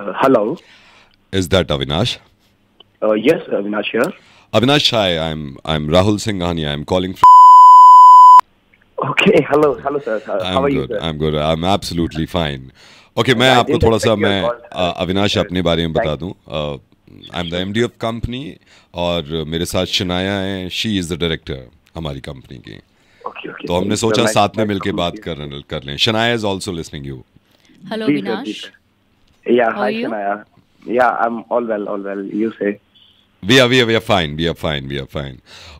Uh, hello. Is that Avinash? Uh, yes, Avinash here. Avinash, hi. I'm I'm Rahul Singhania. I'm calling from. Okay, hello, hello sir. How I'm are good, you? Sir? I'm good. I'm absolutely fine. Okay, मैं आपको थोड़ा सा मैं अविनाश अपने बारे में बता दूं I am the MD of company और मेरे साथ शनाया है शी इज़ द डायरेक्टर हमारी कंपनी की okay, okay, तो हमने सोचा साथ में मिलके बात कर कर लें Shanaya is also listening you hello Avinash Yeah, How hi, Shania. Yeah, I'm all well, all well. You say. We are we are we are fine we are fine we are fine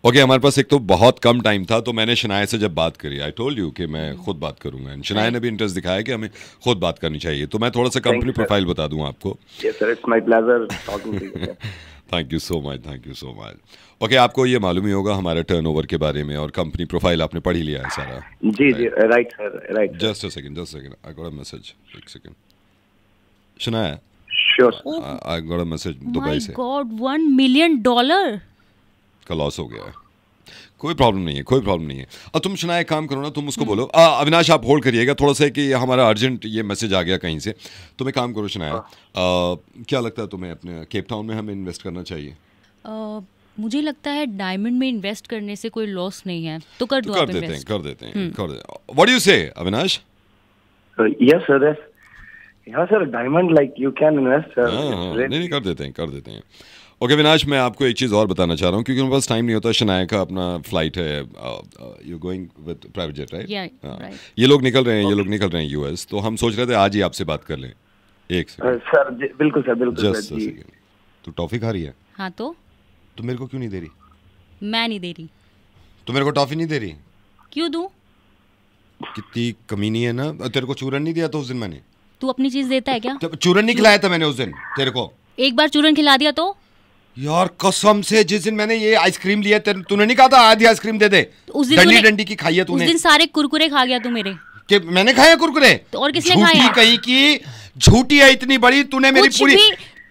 okay हमारे पास एक तो बहुत कम time था तो मैंने शनाय से जब बात करी आई टोल्ड यू कि मैं hmm. खुद बात करूंगा एंड शनाय ने भी इंटरेस्ट दिखाया कि हमें खुद बात करनी चाहिए तो मैं थोड़ा सा कंपनी प्रोफाइल बता दूं आपको thank you so much thank you so much okay आपको ये मालूम ही होगा हमारे टर्नओवर के बारे में और कंपनी प्रोफाइल आपने पढ़ ही लिया है सारा जी जी right sir right just a second just a second I got a message एक सेकंड सुनाया I got a message Dubai से गॉड वन मिलियन डॉलर का लॉस हो गया कोई प्रॉब्लम नहीं है कोई प्रॉब्लम नहीं है अब तुम सुना एक काम करो ना तुम उसको हम्म। बोलो अविनाश आप होल्ड करिएगा थोड़ा सा कि हमारा अर्जेंट ये मैसेज आ गया कहीं से तुम एक काम करो सुना हाँ। क्या लगता है तुम्हें अपने केप टाउन में हमें इन्वेस्ट करना चाहिए मुझे लगता है डायमंड में इन्वेस्ट करने से कोई लॉस नहीं है तो कर दो तो कर, देते हैं, हम्म। कर देते हैं कर देते हैं what do you say Avinash yes sir yeah sir diamond like you can invest sir नहीं नहीं कर देते हैं कर देते हैं ओके विनाश मैं आपको एक चीज़ और बताना चाह रहा हूँ क्योंकि मेरे पास टाइम नहीं होता शनाया का अपना फ्लाइट है you going with private jet right ये लोग निकल रहे हैं ये लोग निकल रहे हैं यूएस तो हम सोच रहे थे आज ही आपसे बात कर लें एक सेकंड uh, सर बिल्कुल सर बिल्कुल जस्ट सेकंड टॉफी खा रही है हाँ तो तो मेरे को क्यों नहीं दे रही मैं नहीं दे रही तो मेरे को टॉफी नहीं दे रही क्यों दू कितनी कमी नहीं है ना तेरे को चूरन नहीं दिया था तो उस दिन मैंने तू अपनी चीज देता है क्या तो चूरन नहीं खिलाया था मैंने उस दिन तेरे को एक बार चूरन खिला दिया तो यार कसम से जिस दिन मैंने ये आइसक्रीम लिया तेरे तूने नहीं कहा था आधी आइसक्रीम दे दे तो उस दिन डंडी डंडी की खाई है तूने उस दिन सारे कुरकुरे खा गया तू मेरे के मैंने खाया कुरकुरे तो और किसने खाया कही की झूठी है इतनी बड़ी तूने मेरी पूरी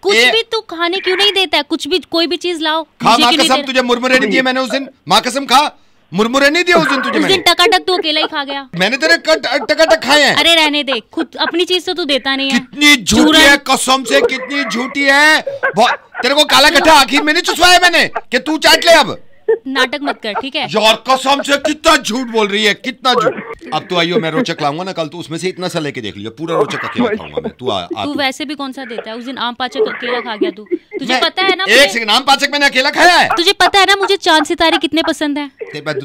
कुछ ए... भी तू खाने क्यों नहीं देता है कुछ भी कोई भी चीज लाओ खा माँ कसम तुझे मुरमुरे नहीं दिए मैंने उस दिन माँ कसम खा मुरमुरे नहीं दिया उस दिन तुझे उस दिन टकाटक तू अकेला ही खा गया मैंने तेरे कट टकाटक खाए हैं अरे रहने दे खुद अपनी चीज तो तू देता नहीं है कितनी झूठी है कसम से कितनी झूठी है तेरे को काला कट्ठा आखिर में नहीं चुसवाया मैंने कि तू चाट ले अब नाटक मत कर ठीक है यार कसम से कितना झूठ बोल रही है कितना झूठ अब तो आइयो मैं रोचक लाऊंगा ना कल तो उसमें से इतना सा लेके देख लियो पूरा रोचक अकेला खाऊंगा मैं तू आ, आ तू वैसे भी कौन सा देता है उस दिन आम पाचक अकेला खा गया तू तुझे पता है ना एक सेकंड आम पाचक मैंने अकेला खाया है तुझे पता है ना मुझे चांद सितारे कितने पसंद है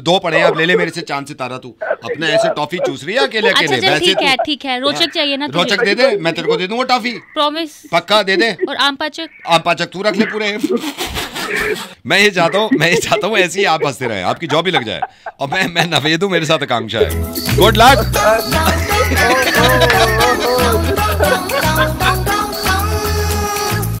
दो पड़े हैं अब ले ले मेरे से चांद सितारा तू अपने ऐसे टॉफी चूस रही है अकेले अच्छा, अकेले ठीक है ठीक है रोचक चाहिए ना रोचक दे दे मैं तेरे को दे दूंगा टॉफी प्रॉमिस पक्का दे दे और आम पाचक आम पाचक तू रख ले पूरे मैं ये चाहता हूँ मैं ये चाहता हूँ ऐसे ही आप हंसते रहे आपकी जॉब ही लग जाए और मैं मैं नवेद हूँ मेरे साथ आकांक्षा है गुड लक